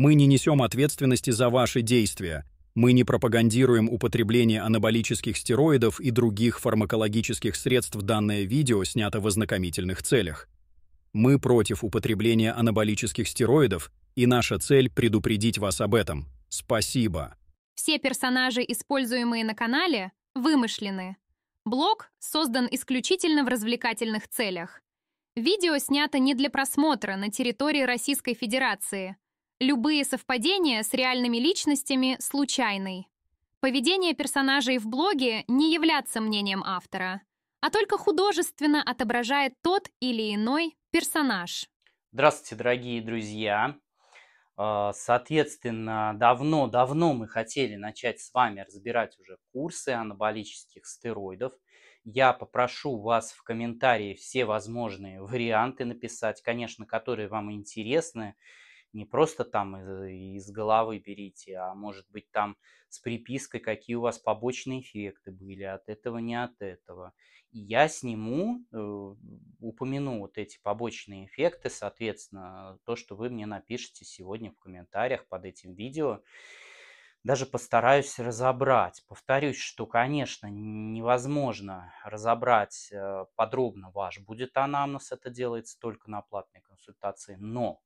Мы не несем ответственности за ваши действия. Мы не пропагандируем употребление анаболических стероидов и других фармакологических средств. Данное видео снято в ознакомительных целях. Мы против употребления анаболических стероидов, и наша цель — предупредить вас об этом. Спасибо. Все персонажи, используемые на канале, вымышлены. Блог создан исключительно в развлекательных целях. Видео снято не для просмотра на территории Российской Федерации — Любые совпадения с реальными личностями случайны. Поведение персонажей в блоге не является мнением автора, а только художественно отображает тот или иной персонаж. Здравствуйте, дорогие друзья! Э, соответственно, давно-давно мы хотели начать с вами разбирать уже курсы анаболических стероидов. Я попрошу вас в комментарии все возможные варианты написать, конечно, которые вам интересны не просто там из, э, из головы берите, а может быть там с припиской, какие у вас побочные эффекты были от этого, не от этого. И я сниму, э, упомяну вот эти побочные эффекты, соответственно, то, что вы мне напишете сегодня в комментариях под этим видео даже постараюсь разобрать. Повторюсь, что, конечно, невозможно разобрать э, подробно ваш будет анамнез, это делается только на платной консультации, но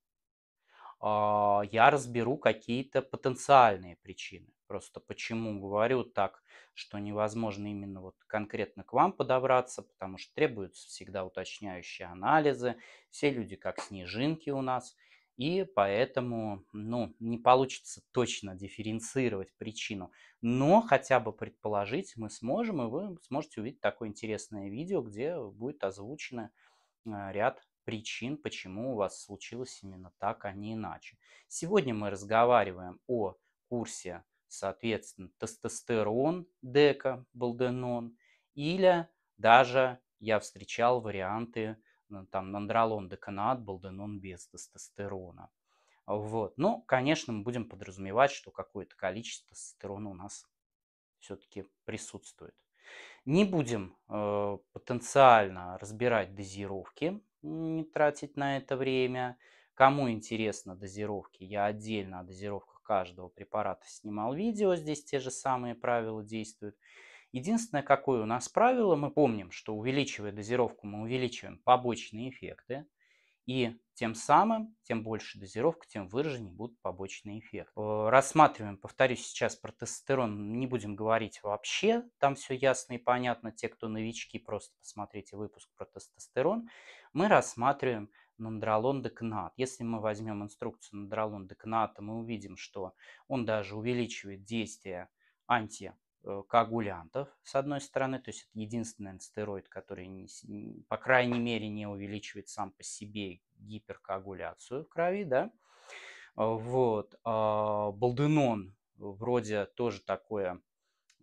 а, я разберу какие-то потенциальные причины. Просто почему говорю так, что невозможно именно вот конкретно к вам подобраться, потому что требуются всегда уточняющие анализы, все люди как снежинки у нас, и поэтому ну, не получится точно дифференцировать причину. Но хотя бы предположить мы сможем, и вы сможете увидеть такое интересное видео, где будет озвучено э, ряд причин, почему у вас случилось именно так, а не иначе. Сегодня мы разговариваем о курсе, соответственно, тестостерон, дека, балденон, или даже я встречал варианты ну, там нандролон, деканат, балденон без тестостерона. Вот. Но, ну, конечно, мы будем подразумевать, что какое-то количество тестостерона у нас все-таки присутствует. Не будем э, потенциально разбирать дозировки, не тратить на это время. Кому интересно дозировки, я отдельно о дозировках каждого препарата снимал видео, здесь те же самые правила действуют. Единственное, какое у нас правило, мы помним, что увеличивая дозировку, мы увеличиваем побочные эффекты. И тем самым, тем больше дозировка, тем выраженнее будут побочные эффекты. Э, рассматриваем, повторюсь сейчас, про тестостерон не будем говорить вообще, там все ясно и понятно, те, кто новички, просто посмотрите выпуск про тестостерон. Мы рассматриваем нандролон декнат. Если мы возьмем инструкцию нандролон декната, мы увидим, что он даже увеличивает действие анти Э, коагулянтов, с одной стороны, то есть это единственный стероид, который, не, по крайней мере, не увеличивает сам по себе гиперкоагуляцию в крови, да, э, вот, а, балденон вроде тоже такое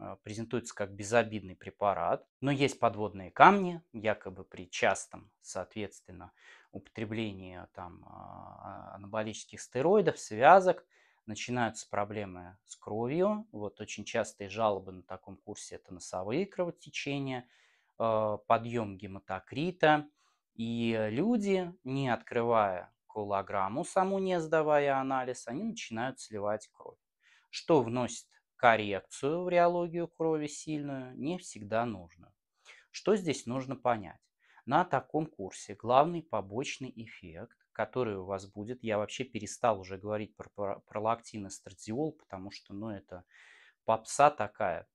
э, презентуется как безобидный препарат, но есть подводные камни, якобы при частом, соответственно, употреблении там а, а, анаболических стероидов, связок – начинаются проблемы с кровью. Вот очень частые жалобы на таком курсе – это носовые кровотечения, э, подъем гематокрита. И люди, не открывая кулограмму, саму не сдавая анализ, они начинают сливать кровь. Что вносит коррекцию в реологию крови сильную, не всегда нужно. Что здесь нужно понять? На таком курсе главный побочный эффект который у вас будет. Я вообще перестал уже говорить про пролактин и страдиол, потому что, ну, это попса такая.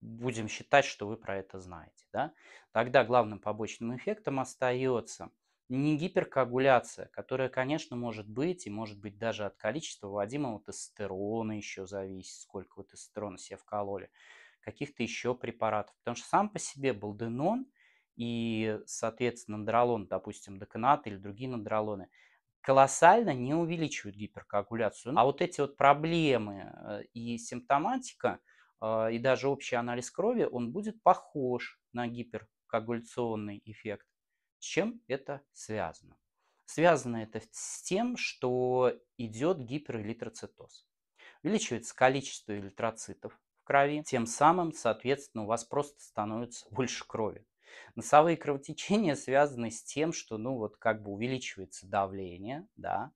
Будем считать, что вы про это знаете, да? Тогда главным побочным эффектом остается не гиперкоагуляция, которая, конечно, может быть, и может быть даже от количества вводимого тестостерона еще зависит, сколько вы тестостерона себе вкололи, каких-то еще препаратов. Потому что сам по себе балденон – и, соответственно, ндролон, допустим, доконат или другие ндролоны, колоссально не увеличивают гиперкоагуляцию. А вот эти вот проблемы э, и симптоматика, э, и даже общий анализ крови, он будет похож на гиперкоагуляционный эффект. С чем это связано? Связано это с тем, что идет гиперэлитроцитоз. Увеличивается количество элитроцитов в крови, тем самым, соответственно, у вас просто становится больше крови. Носовые кровотечения связаны с тем, что, ну, вот как бы увеличивается давление, да,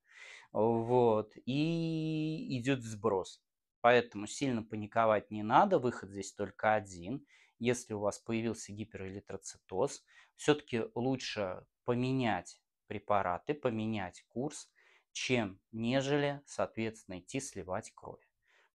вот, и идет сброс. Поэтому сильно паниковать не надо, выход здесь только один. Если у вас появился гиперэлитроцитоз, все-таки лучше поменять препараты, поменять курс, чем нежели, соответственно, идти сливать кровь.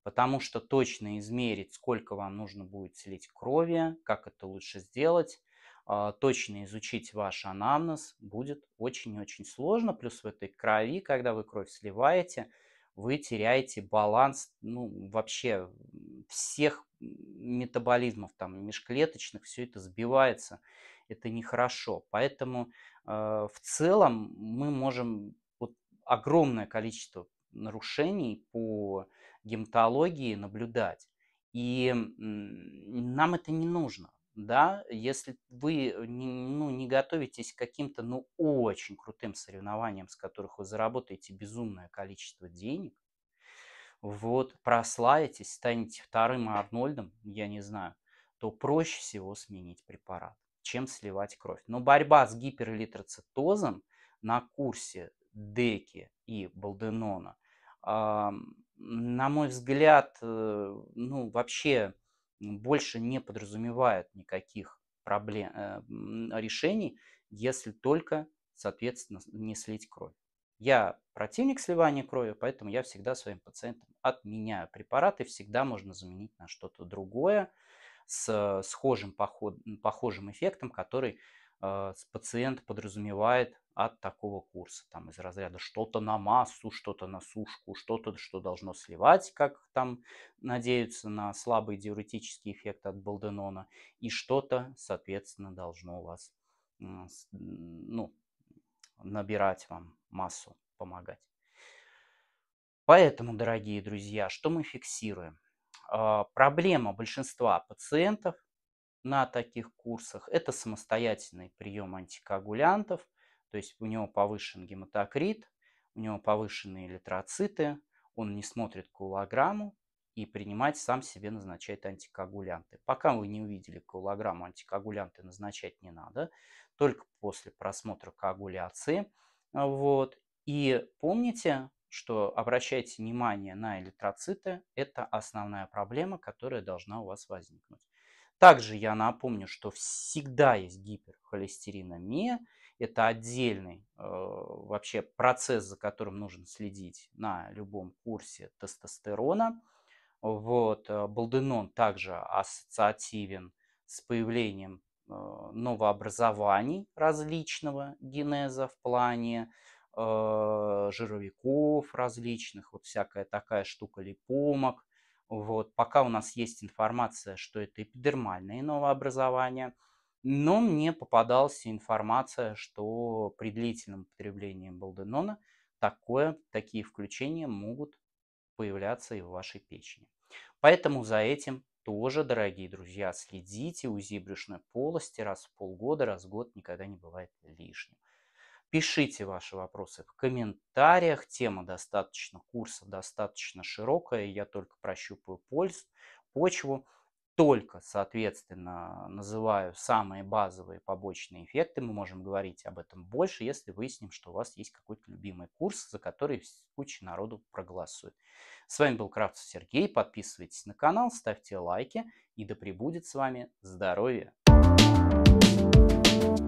Потому что точно измерить, сколько вам нужно будет слить крови, как это лучше сделать, а, точно изучить ваш анамнез будет очень-очень сложно. Плюс в этой крови, когда вы кровь сливаете, вы теряете баланс ну, вообще всех метаболизмов, там, межклеточных, все это сбивается. Это нехорошо. Поэтому э, в целом мы можем вот, огромное количество нарушений по гематологии наблюдать. И нам это не нужно да, если вы э, ну, не готовитесь к каким-то, ну, очень крутым соревнованиям, с которых вы заработаете безумное количество денег, вот, прославитесь, станете вторым Арнольдом, я не знаю, то проще всего сменить препарат, чем сливать кровь. Но борьба с гиперэлитроцитозом на курсе Деки и Балденона, э, на мой взгляд, э, ну, вообще больше не подразумевают никаких проблем, э, решений, если только, соответственно, не слить кровь. Я противник сливания крови, поэтому я всегда своим пациентам отменяю препараты, всегда можно заменить на что-то другое, с схожим поход, похожим эффектом, который э, пациент подразумевает от такого курса, там из разряда что-то на массу, что-то на сушку, что-то, что должно сливать, как там надеются на слабый диуретический эффект от балденона, и что-то, соответственно, должно у вас ну, набирать вам массу, помогать. Поэтому, дорогие друзья, что мы фиксируем? А, проблема большинства пациентов на таких курсах – это самостоятельный прием антикоагулянтов, то есть у него повышен гематокрит, у него повышенные эритроциты, он не смотрит кулограмму и принимать сам себе назначает антикоагулянты. Пока вы не увидели кулограмму, антикоагулянты назначать не надо, только после просмотра коагуляции. Вот. И помните, что обращайте внимание на эритроциты, Это основная проблема, которая должна у вас возникнуть. Также я напомню, что всегда есть гиперхолестериномия. Это отдельный э, вообще процесс, за которым нужно следить на любом курсе тестостерона. Вот. Э, балденон также ассоциативен с появлением э, новообразований различного генеза в плане Э, жировиков различных, вот всякая такая штука липомок. Вот, пока у нас есть информация, что это эпидермальные новообразования, но мне попадалась информация, что при длительном потреблении балденона такое, такие включения могут появляться и в вашей печени. Поэтому за этим тоже, дорогие друзья, следите, УЗИ брюшной полости раз в полгода, раз в год никогда не бывает лишним. Пишите ваши вопросы в комментариях. Тема достаточно, курса достаточно широкая. Я только прощупаю польс, почву. Только, соответственно, называю самые базовые побочные эффекты. Мы можем говорить об этом больше, если выясним, что у вас есть какой-то любимый курс, за который куча народу проголосует. С вами был кравцов Сергей. Подписывайтесь на канал, ставьте лайки. И да пребудет с вами здоровье! thank you